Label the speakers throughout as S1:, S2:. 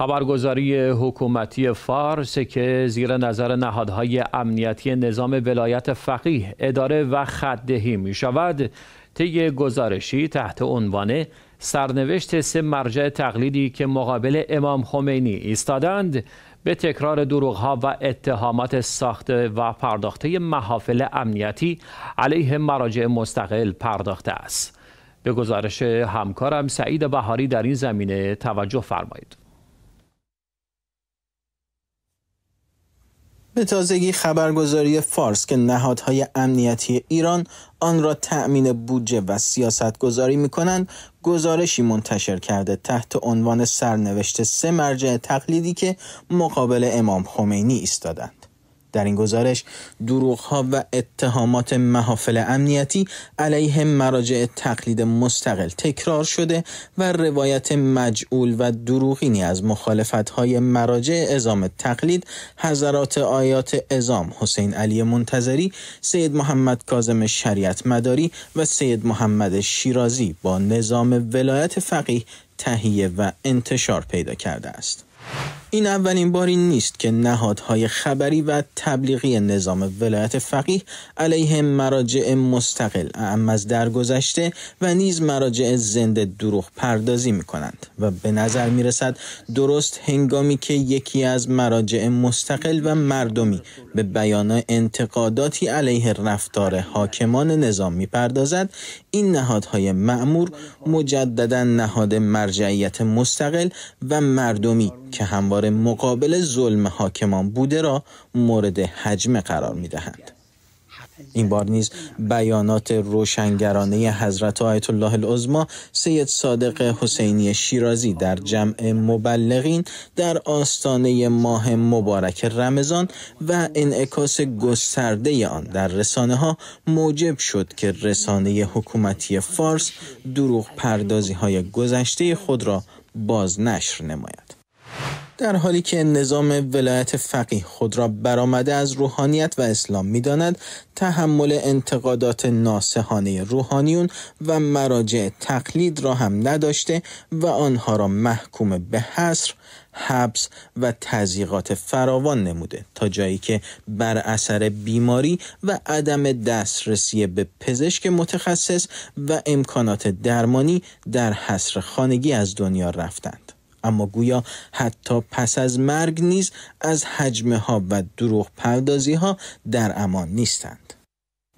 S1: خبرگزاری حکومتی فارس که زیر نظر نهادهای امنیتی نظام ولایت فقیه اداره و خدهی می شود طی گزارشی تحت عنوان سرنوشت سه مرجع تقلیدی که مقابل امام خمینی ایستادند به تکرار دروغها و اتهامات ساخته و پرداخته محافل امنیتی علیه مراجع مستقل پرداخته است به گزارش همکارم سعید بهاری در این زمینه توجه فرمایید به تازگی خبرگزاری فارس که نهادهای امنیتی ایران آن را تأمین بودجه و سیاست گذاری می کنند گزارشی منتشر کرده تحت عنوان سرنوشت سه مرجع تقلیدی که مقابل امام خمینی ایستادند. در این گزارش دروغ ها و اتهامات محافل امنیتی علیه مراجع تقلید مستقل تکرار شده و روایت مجعول و دروغینی از مخالفت های مراجع ازام تقلید حضرات آیات ازام حسین علی منتظری سید محمد کازم شریعت مداری و سید محمد شیرازی با نظام ولایت فقیه تهیه و انتشار پیدا کرده است. این اولین باری نیست که نهادهای خبری و تبلیغی نظام ولایت فقیه علیه مراجع مستقل اعم از درگذشته و نیز مراجع زنده دروغ پردازی می کنند و به نظر می رسد درست هنگامی که یکی از مراجع مستقل و مردمی به بیان انتقاداتی علیه رفتار حاکمان نظام می پردازد این نهادهای معمور مجددا نهاد مرجعیت مستقل و مردمی که همواره در مقابل ظلم حاکمان بوده را مورد حجم قرار می دهند. این بار نیز بیانات روشنگرانه حضرت آیت الله العظما سید صادق حسینی شیرازی در جمع مبلغین در آستانه ماه مبارک رمضان و انعکاس گسترده آن در رسانه ها موجب شد که رسانه حکومتی فارس دروغ پردازی های گذشته خود را بازنشر نماید. در حالی که نظام ولایت فقیه خود را برآمده از روحانیت و اسلام میداند تحمل انتقادات ناسحانه روحانیون و مراجع تقلید را هم نداشته و آنها را محکوم به حصر حبس و تزیقات فراوان نموده تا جایی که بر اثر بیماری و عدم دسترسی به پزشک متخصص و امکانات درمانی در حصر خانگی از دنیا رفتند. اما گویا حتی پس از مرگ نیز از حجمه ها و دروغ پردازی ها در امان نیستند.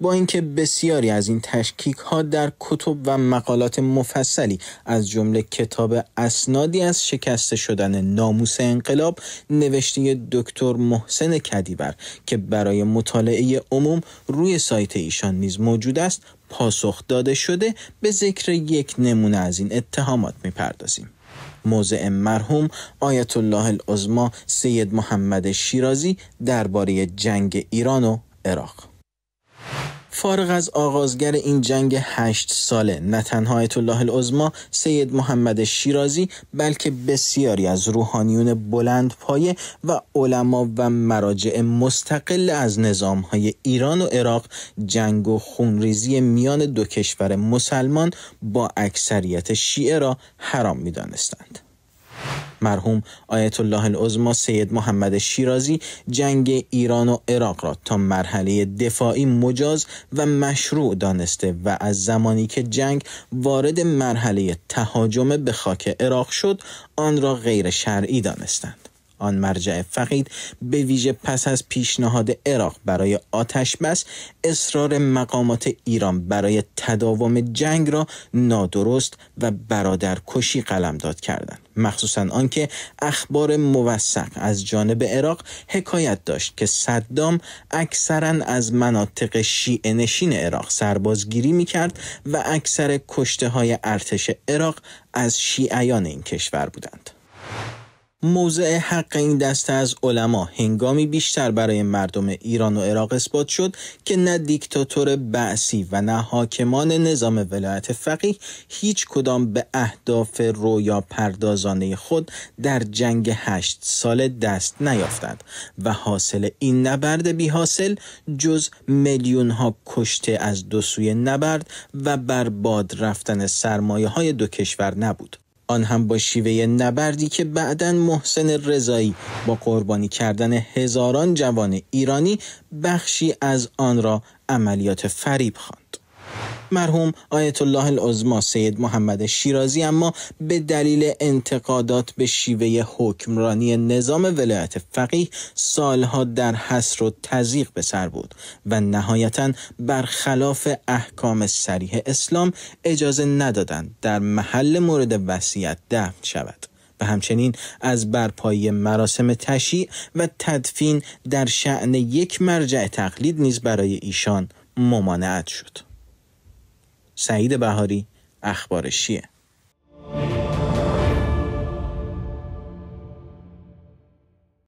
S1: با اینکه بسیاری از این تشکیک ها در کتب و مقالات مفصلی از جمله کتاب اسنادی از شکست شدن ناموس انقلاب نوشته دکتر محسن کدیبر که برای مطالعه عموم روی سایت ایشان نیز موجود است پاسخ داده شده به ذکر یک نمونه از این اتهامات میپردازیم موضع مرحوم آیت الله العظما سید محمد شیرازی درباره جنگ ایران و عراق فارغ از آغازگر این جنگ هشت ساله نه تنها الله العظما سید محمد شیرازی بلکه بسیاری از روحانیون بلند پایه و علما و مراجع مستقل از های ایران و عراق جنگ و خونریزی میان دو کشور مسلمان با اکثریت شیعه را حرام می دانستند. مرحوم آیت الله العظما سید محمد شیرازی جنگ ایران و عراق را تا مرحله دفاعی مجاز و مشروع دانسته و از زمانی که جنگ وارد مرحله تهاجم به خاک عراق شد آن را غیر شرعی دانستند آن مرجع فقید به ویژه پس از پیشنهاد عراق برای آتش بس اصرار مقامات ایران برای تداوم جنگ را نادرست و برادر قلم داد کردند مخصوصا آنکه اخبار موثق از جانب عراق حکایت داشت که صدام اکثرا از مناطق شیعه نشین عراق سربازگیری میکرد و اکثر کشته های ارتش عراق از شیعیان این کشور بودند موضع حق این دسته از علما هنگامی بیشتر برای مردم ایران و عراق اثبات شد که نه دیکتاتور بعثی و نه حاکمان نظام ولایت فقیه هیچ کدام به اهداف رویا پردازانه خود در جنگ هشت سال دست نیافتند و حاصل این نبرد بی حاصل جز میلیون ها کشته از دو سوی نبرد و برباد رفتن سرمایه های دو کشور نبود. آن هم با شیوه نبردی که بعدا محسن رضایی با قربانی کردن هزاران جوان ایرانی بخشی از آن را عملیات فریب خواند مرحوم آیت الله العظما سید محمد شیرازی اما به دلیل انتقادات به شیوه حکمرانی نظام ولایت فقیه سالها در حسر و تزیق به سر بود و نهایتا برخلاف احکام سریح اسلام اجازه ندادند در محل مورد وصیت دفن شود و همچنین از برپایی مراسم تشیع و تدفین در شعن یک مرجع تقلید نیز برای ایشان ممانعت شد. سعید بهاری اخبار